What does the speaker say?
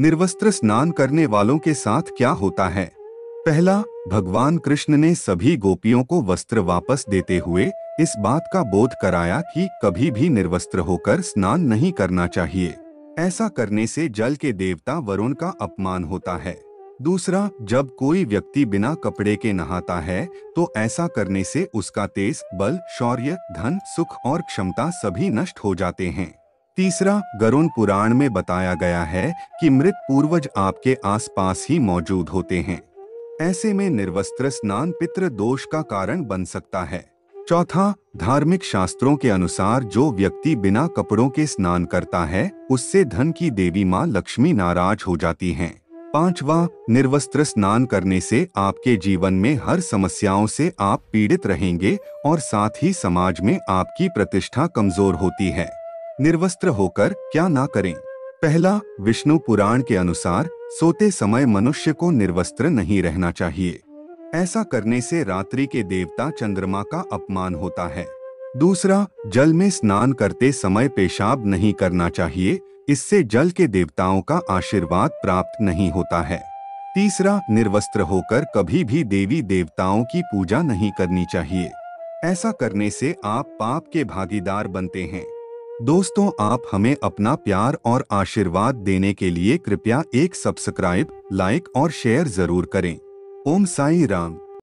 निर्वस्त्र स्नान करने वालों के साथ क्या होता है पहला भगवान कृष्ण ने सभी गोपियों को वस्त्र वापस देते हुए इस बात का बोध कराया कि कभी भी निर्वस्त्र होकर स्नान नहीं करना चाहिए ऐसा करने से जल के देवता वरुण का अपमान होता है दूसरा जब कोई व्यक्ति बिना कपड़े के नहाता है तो ऐसा करने से उसका तेज बल शौर्य धन सुख और क्षमता सभी नष्ट हो जाते हैं तीसरा गरुण पुराण में बताया गया है कि मृत पूर्वज आपके आसपास ही मौजूद होते हैं ऐसे में निर्वस्त्र स्नान पितृ दोष का कारण बन सकता है चौथा धार्मिक शास्त्रों के अनुसार जो व्यक्ति बिना कपड़ों के स्नान करता है उससे धन की देवी माँ लक्ष्मी नाराज हो जाती है पांचवा निर्वस्त्र स्नान करने से आपके जीवन में हर समस्याओं से आप पीड़ित रहेंगे और साथ ही समाज में आपकी प्रतिष्ठा कमजोर होती है निर्वस्त्र होकर क्या ना करें पहला विष्णु पुराण के अनुसार सोते समय मनुष्य को निर्वस्त्र नहीं रहना चाहिए ऐसा करने से रात्रि के देवता चंद्रमा का अपमान होता है दूसरा जल में स्नान करते समय पेशाब नहीं करना चाहिए इससे जल के देवताओं का आशीर्वाद प्राप्त नहीं होता है तीसरा निर्वस्त्र होकर कभी भी देवी देवताओं की पूजा नहीं करनी चाहिए ऐसा करने से आप पाप के भागीदार बनते हैं दोस्तों आप हमें अपना प्यार और आशीर्वाद देने के लिए कृपया एक सब्सक्राइब लाइक और शेयर जरूर करें ओम साई राम